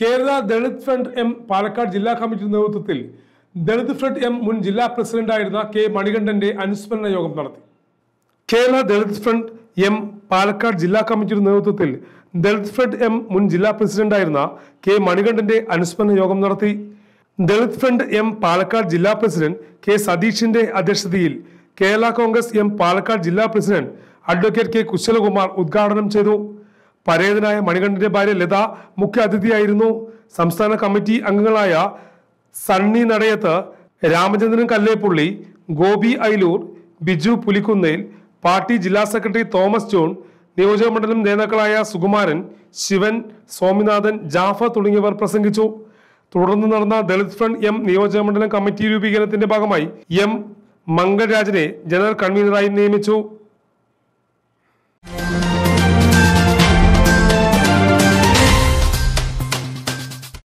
Kerala Dalit front M Palakkad ജില്ലാ committee നേതൃത്വത്തിൽ Dalit front M മുൻ ജില്ലാ പ്രസിഡന്റായിരുന്ന കെ മണികണ്ഠന്റെ അനുസ്മരണ യോഗം നടത്തി കേരള ദളിത് ഫ്രണ്ട് എം പാലക്കാട് ജില്ലാ കമ്മിറ്റിയുടെ നേതൃത്വത്തിൽ ദളിത് ഫ്രണ്ട് എം മുൻ ജില്ലാ പ്രസിഡന്റായിരുന്ന കെ മണികണ്ഠന്റെ അനുസ്മരണ യോഗം നടത്തി ദളിത് ഫ്രണ്ട് എം പാലക്കാട് ജില്ലാ പ്രസിഡന്റ് കെ സതീഷിന്റെ അധ്യക്ഷതയിൽ കേരള കോൺഗ്രസ് എം പാലക്കാട് ജില്ലാ പ്രസിഡന്റ് അഡ്വക്കേറ്റ് കെ കുശലകുമാർ ഉദ്ഘാടനം ചെയ്തു പരേതനായ മണികണ്ഠന്റെ ഭാര്യ ലത മുഖ്യ അതിഥിയായിരുന്നു സംസ്ഥാന കമ്മിറ്റി അംഗങ്ങളായ സണ്ണി നടയത്ത് രാമചന്ദ്രൻ കല്ലേപ്പുള്ളി ഗോപി ഐലൂർ ബിജു പുലിക്കുന്നേൽ പാർട്ടി ജില്ലാ സെക്രട്ടറി തോമസ് ജോൺ നിയോജക മണ്ഡലം നേതാക്കളായ സുകുമാരൻ ശിവൻ സ്വാമിനാഥൻ ജാഫ തുടങ്ങിയവർ പ്രസംഗിച്ചു തുടർന്ന് നടന്ന ദളിത് ഫ്രണ്ട് എം നിയോജക മണ്ഡലം കമ്മിറ്റി രൂപീകരണത്തിന്റെ ഭാഗമായി എം മംഗൾരാജിനെ ജനറൽ കൺവീനറായി നിയമിച്ചു